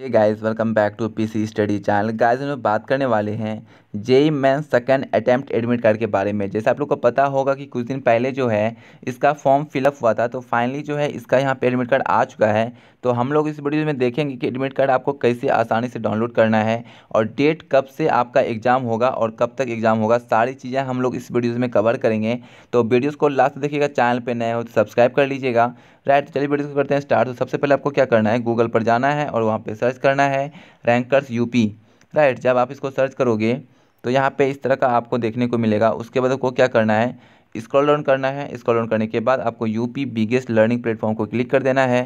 hey guys welcome back to PC study channel guys हम बात करने वाले हैं JEE main second attempt admit card के बारे में जैसे आप लोग को पता होगा कि कुछ दिन पहले जो है इसका फॉर्म फिलअप हुआ था तो फाइनली जो है इसका यहाँ पे एडमिट कार्ड आ चुका है तो हम लोग इस वीडियो में देखेंगे कि एडमिट कार्ड आपको कैसे आसानी से डाउनलोड करना है और डेट कब से आपका एग्ज़ाम होगा और कब तक एग्ज़ाम होगा सारी चीज़ें हम लोग इस वीडियोज़ में कवर करेंगे तो वीडियोज़ को लास्ट देखिएगा चैनल पर नए हो तो सब्सक्राइब कर लीजिएगा राइट तो चलिए वीडियो को करते हैं स्टार्ट तो सबसे पहले आपको क्या करना है गूगल पर जाना है और वहाँ पर सर्च करना है रैंकर्स यूपी राइट जब आप इसको सर्च करोगे तो यहाँ पर इस तरह का आपको देखने को मिलेगा उसके बाद आपको क्या करना है स्क्रॉल डाउन करना है स्क्रॉल डाउन करने के बाद आपको यूपी बिगेस्ट लर्निंग प्लेटफॉर्म को क्लिक कर देना है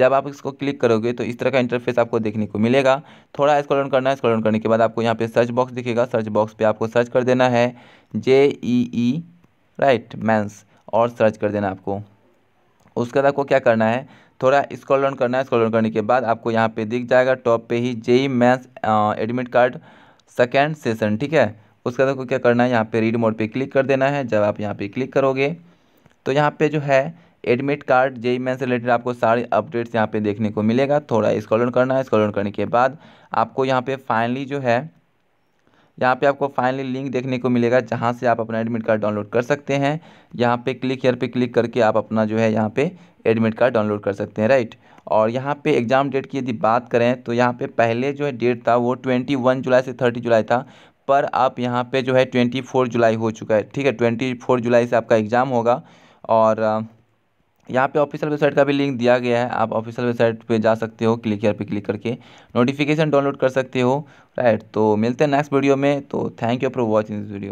जब आप इसको क्लिक करोगे तो इस तरह का इंटरफेस आपको देखने को मिलेगा थोड़ा स्क्रॉल डाउन करना है स्क्रॉल डाउन करने के बाद आपको यहाँ पे सर्च बॉक्स दिखेगा सर्च बॉक्स पे आपको सर्च कर देना है J E E right mains और सर्च कर देना आपको उसके बाद आपको क्या करना है थोड़ा स्कॉल डाउन करना है स्कॉल डाउन करने के बाद आपको यहाँ पे दिख जाएगा टॉप पे ही JEE maths admit card second session ठीक है उसके बाद आपको क्या करना है यहाँ पे रीड मोड पे क्लिक कर देना है जब आप यहाँ पे क्लिक करोगे तो यहाँ पे जो है एडमिट कार्ड जेई मैन से रिलेटेड आपको सारे अपडेट्स यहाँ पे देखने को मिलेगा थोड़ा स्कॉल डाउन करना है स्कॉल डाउन करने के बाद आपको यहाँ पे फाइनली जो है यहाँ पे आपको फाइनली लिंक देखने को मिलेगा जहाँ से आप अपना एडमिट कार्ड डाउनलोड कर सकते हैं यहाँ पे क्लिक हेयर पे क्लिक करके आप अपना जो है यहाँ पे एडमिट कार्ड डाउनलोड कर सकते हैं राइट और यहाँ पे एग्ज़ाम डेट की यदि बात करें तो यहाँ पे पहले जो है डेट था वो ट्वेंटी वन जुलाई से थर्टी जुलाई था पर आप यहाँ पर जो है ट्वेंटी फोर जुलाई हो चुका है ठीक है ट्वेंटी फोर जुलाई से आपका एग्ज़ाम होगा और यहाँ पे ऑफिशियल वेबसाइट का भी लिंक दिया गया है आप ऑफिशियल वेबसाइट पे जा सकते हो क्लिक यार पे क्लिक करके नोटिफिकेशन डाउनलोड कर सकते हो राइट तो मिलते हैं नेक्स्ट वीडियो में तो thank you for watching this video